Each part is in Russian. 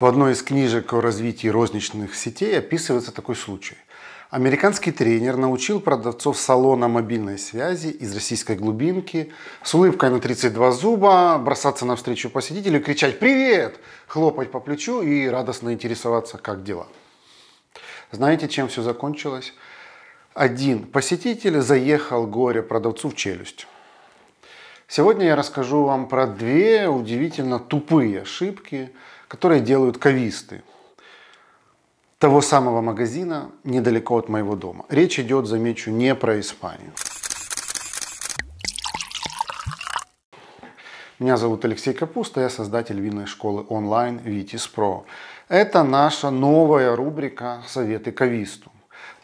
В одной из книжек о развитии розничных сетей описывается такой случай. Американский тренер научил продавцов салона мобильной связи из российской глубинки с улыбкой на 32 зуба бросаться навстречу посетителю, кричать «Привет!», хлопать по плечу и радостно интересоваться, как дела. Знаете, чем все закончилось? Один посетитель заехал горе продавцу в челюсть. Сегодня я расскажу вам про две удивительно тупые ошибки – которые делают кависты того самого магазина недалеко от моего дома. Речь идет, замечу, не про Испанию. Меня зовут Алексей Капуста, я создатель винной школы онлайн Витис Про. Это наша новая рубрика «Советы кависту».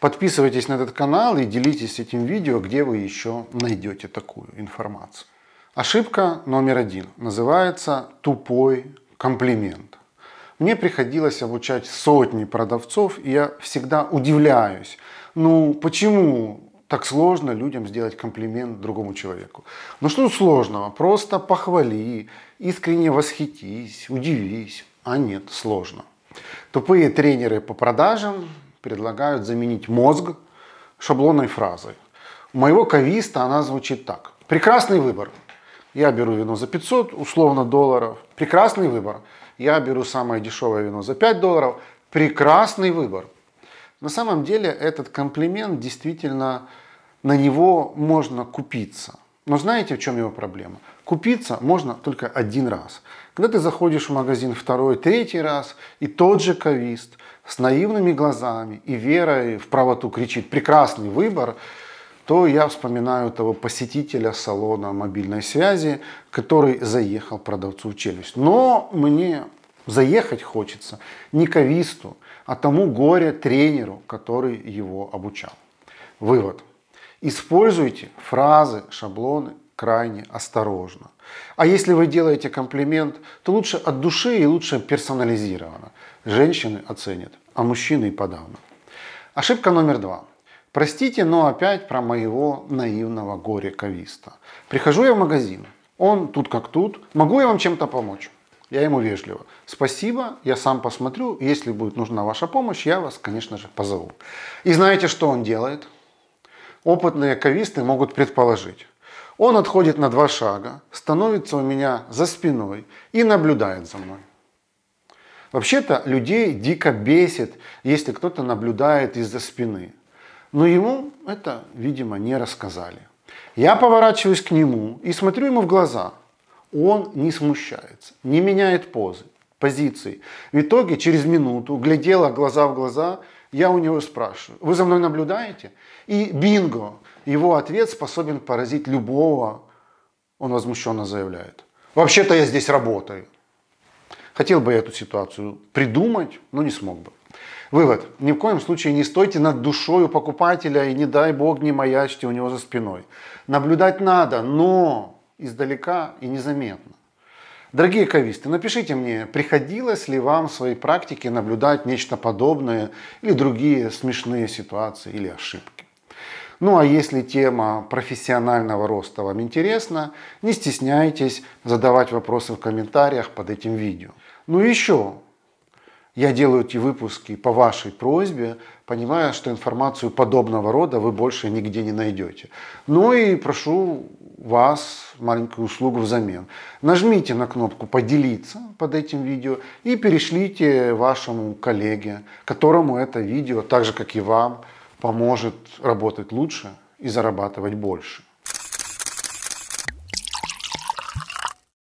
Подписывайтесь на этот канал и делитесь этим видео, где вы еще найдете такую информацию. Ошибка номер один называется «Тупой комплимент». Мне приходилось обучать сотни продавцов, и я всегда удивляюсь, ну почему так сложно людям сделать комплимент другому человеку. Ну что сложного? Просто похвали, искренне восхитись, удивись. А нет, сложно. Тупые тренеры по продажам предлагают заменить мозг шаблонной фразой. У моего кависта она звучит так. Прекрасный выбор. Я беру вино за 500, условно, долларов. Прекрасный выбор. Я беру самое дешевое вино за 5 долларов. Прекрасный выбор. На самом деле этот комплимент действительно, на него можно купиться. Но знаете, в чем его проблема? Купиться можно только один раз. Когда ты заходишь в магазин второй, третий раз, и тот же кавист с наивными глазами и верой в правоту кричит «прекрасный выбор», то я вспоминаю того посетителя салона мобильной связи, который заехал продавцу в челюсть. Но мне заехать хочется не ковисту, а тому горе-тренеру, который его обучал. Вывод. Используйте фразы, шаблоны крайне осторожно. А если вы делаете комплимент, то лучше от души и лучше персонализированно. Женщины оценят, а мужчины и подавно. Ошибка номер два – Простите, но опять про моего наивного горе-ковиста. Прихожу я в магазин, он тут как тут, могу я вам чем-то помочь? Я ему вежливо. Спасибо, я сам посмотрю, если будет нужна ваша помощь, я вас, конечно же, позову. И знаете, что он делает? Опытные ковисты могут предположить. Он отходит на два шага, становится у меня за спиной и наблюдает за мной. Вообще-то людей дико бесит, если кто-то наблюдает из-за спины. Но ему это, видимо, не рассказали. Я поворачиваюсь к нему и смотрю ему в глаза. Он не смущается, не меняет позы, позиции. В итоге через минуту, глядела глаза в глаза, я у него спрашиваю, вы за мной наблюдаете? И бинго, его ответ способен поразить любого, он возмущенно заявляет. Вообще-то я здесь работаю. Хотел бы я эту ситуацию придумать, но не смог бы. Вывод. Ни в коем случае не стойте над душою покупателя и не дай бог не маячьте у него за спиной. Наблюдать надо, но издалека и незаметно. Дорогие кависты, напишите мне, приходилось ли вам в своей практике наблюдать нечто подобное или другие смешные ситуации или ошибки. Ну а если тема профессионального роста вам интересна, не стесняйтесь задавать вопросы в комментариях под этим видео. Ну еще, я делаю эти выпуски по вашей просьбе, понимая, что информацию подобного рода вы больше нигде не найдете. Ну и прошу вас маленькую услугу взамен. Нажмите на кнопку «Поделиться» под этим видео и перешлите вашему коллеге, которому это видео, так же как и вам, поможет работать лучше и зарабатывать больше.